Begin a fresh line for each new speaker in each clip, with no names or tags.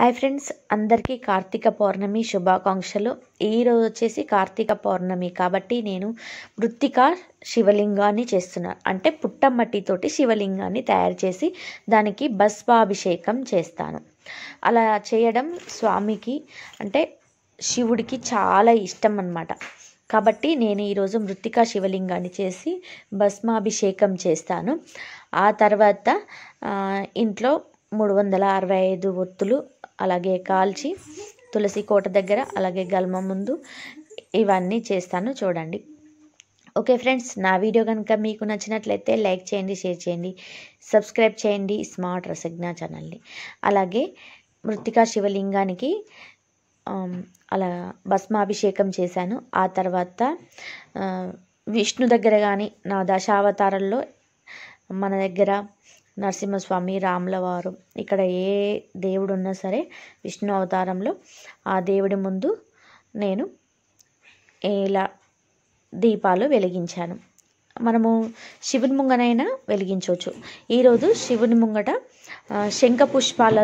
hi friends అందరికీ కార్తీక పౌర్ణమి శుభాకాంక్షలు ఈరోజు వచ్చేసి కార్తీక పౌర్ణమి కాబట్టి నేను మృత్తిక శివలింగాన్ని చేస్తున్నాను అంటే పుట్టమట్టితోటి శివలింగాన్ని తయారు చేసి దానికి భస్వాభిషేకం చేస్తాను అలా చేయడం స్వామికి అంటే శివుడికి చాలా ఇష్టం అన్నమాట కాబట్టి నేను ఈరోజు మృత్తిక శివలింగాన్ని చేసి భస్మాభిషేకం చేస్తాను ఆ తర్వాత ఇంట్లో మూడు వందల అరవై ఐదు ఒత్తులు అలాగే కాల్చి తులసి కోట దగ్గర అలాగే గల్మ ముందు ఇవన్నీ చేస్తాను చూడండి ఓకే ఫ్రెండ్స్ నా వీడియో కనుక మీకు నచ్చినట్లయితే లైక్ చేయండి షేర్ చేయండి సబ్స్క్రైబ్ చేయండి స్మార్ట్ రసజ్ఞా ఛానల్ని అలాగే మృతికా శివలింగానికి అలా భస్మాభిషేకం చేశాను ఆ తర్వాత విష్ణు దగ్గర కానీ నా దశావతారంలో మన దగ్గర నరసింహస్వామి రాములవారు ఇక్కడ ఏ దేవుడు ఉన్నా సరే విష్ణు అవతారంలో ఆ దేవుడి ముందు నేను ఇలా దీపాలు వెలిగించాను మనము శివుని ముంగనైనా వెలిగించవచ్చు ఈరోజు శివుని ముంగట శంఖ పుష్పాల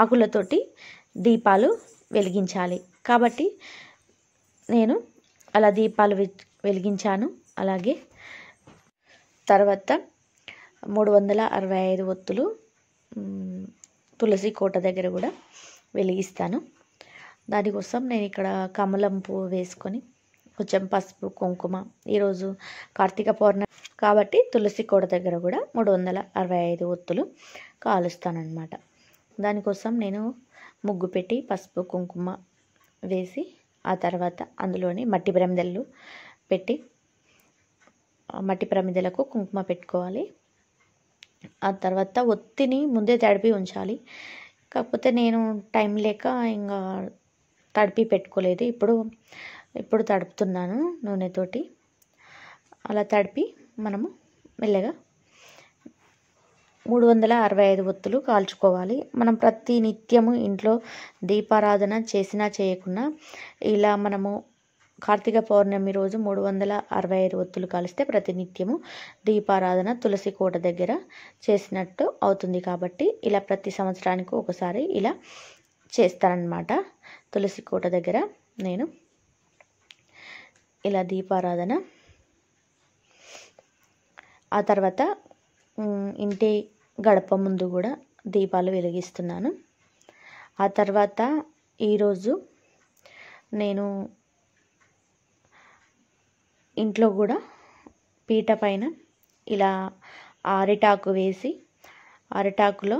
ఆకులతోటి దీపాలు వెలిగించాలి కాబట్టి నేను అలా దీపాలు వెలిగించాను అలాగే తర్వాత మూడు వందల అరవై ఐదు ఒత్తులు తులసి కోట దగ్గర కూడా వెలిగిస్తాను దానికోసం నేను ఇక్కడ కమలం పువ్వు వేసుకొని కొంచెం పసుపు కుంకుమ ఈరోజు కార్తీక పౌర్ణమి కాబట్టి తులసి కోట దగ్గర కూడా మూడు వందల అరవై ఐదు ఒత్తులు కాలుస్తానమాట దానికోసం నేను ముగ్గు పెట్టి పసుపు కుంకుమ వేసి ఆ తర్వాత అందులోని మట్టి ప్రమిదలు పెట్టి మట్టి ప్రమిదలకు కుంకుమ పెట్టుకోవాలి ఆ తర్వాత ఒత్తిని ముందే తడిపి ఉంచాలి కాకపోతే నేను టైం లేక ఇంకా తడిపి పెట్టుకోలేదు ఇప్పుడు ఇప్పుడు తడుపుతున్నాను నూనెతోటి అలా తడిపి మనము మెల్లగా మూడు వందల అరవై ఐదు ఒత్తులు కాల్చుకోవాలి మనం ప్రతి నిత్యము ఇంట్లో దీపారాధన చేసినా చేయకుండా ఇలా మనము కార్తీక పౌర్ణమి రోజు మూడు వందల అరవై ఐదు ఒత్తులు కలిస్తే ప్రతినిత్యము దీపారాధన తులసి కోట దగ్గర చేసినట్టు అవుతుంది కాబట్టి ఇలా ప్రతి సంవత్సరానికి ఒకసారి ఇలా చేస్తానన్నమాట తులసి కోట దగ్గర నేను ఇలా దీపారాధన ఆ తర్వాత ఇంటి గడప ముందు కూడా దీపాలు వెలిగిస్తున్నాను ఆ తర్వాత ఈరోజు నేను ఇంట్లో కూడా పీట పైన ఇలా అరిటాకు వేసి అరిటాకులో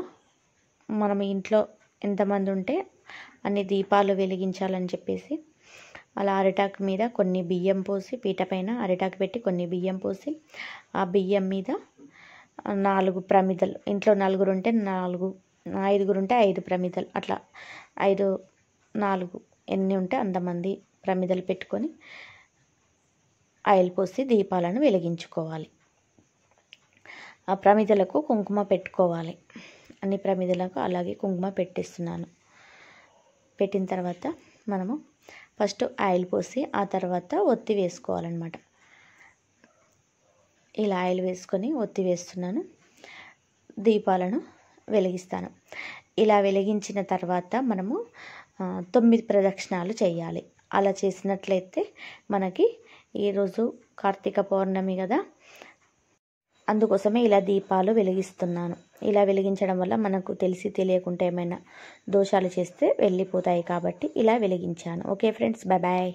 మనం ఇంట్లో ఎంతమంది ఉంటే అన్ని దీపాలు వెలిగించాలని చెప్పేసి అలా అరిటాకు మీద కొన్ని బియ్యం పోసి పీట పైన అరిటాకు పెట్టి కొన్ని బియ్యం పోసి ఆ బియ్యం మీద నాలుగు ప్రమిదలు ఇంట్లో నలుగురు ఉంటే నాలుగు ఐదుగురు ఉంటే ఐదు ప్రమిదలు అట్లా ఐదు నాలుగు ఎన్ని ఉంటే అంతమంది ప్రమిదలు పెట్టుకొని ఆయిల్ పోసి దీపాలను వెలిగించుకోవాలి ఆ ప్రమిదలకు కుంకుమ పెట్టుకోవాలి అన్ని ప్రమిదలకు అలాగే కుంకుమ పెట్టిస్తున్నాను పెట్టిన తర్వాత మనము ఫస్ట్ ఆయిల్ పోసి ఆ తర్వాత ఒత్తి వేసుకోవాలన్నమాట ఇలా ఆయిల్ వేసుకొని ఒత్తి వేస్తున్నాను దీపాలను వెలిగిస్తాను ఇలా వెలిగించిన తర్వాత మనము తొమ్మిది ప్రదక్షిణాలు చేయాలి అలా చేసినట్లయితే మనకి ఈరోజు కార్తీక పౌర్ణమి కదా అందుకోసమే ఇలా దీపాలు వెలిగిస్తున్నాను ఇలా వెలిగించడం వల్ల మనకు తెలిసి తెలియకుండా ఏమైనా దోషాలు చేస్తే వెళ్ళిపోతాయి కాబట్టి ఇలా వెలిగించాను ఓకే ఫ్రెండ్స్ బాయ్ బాయ్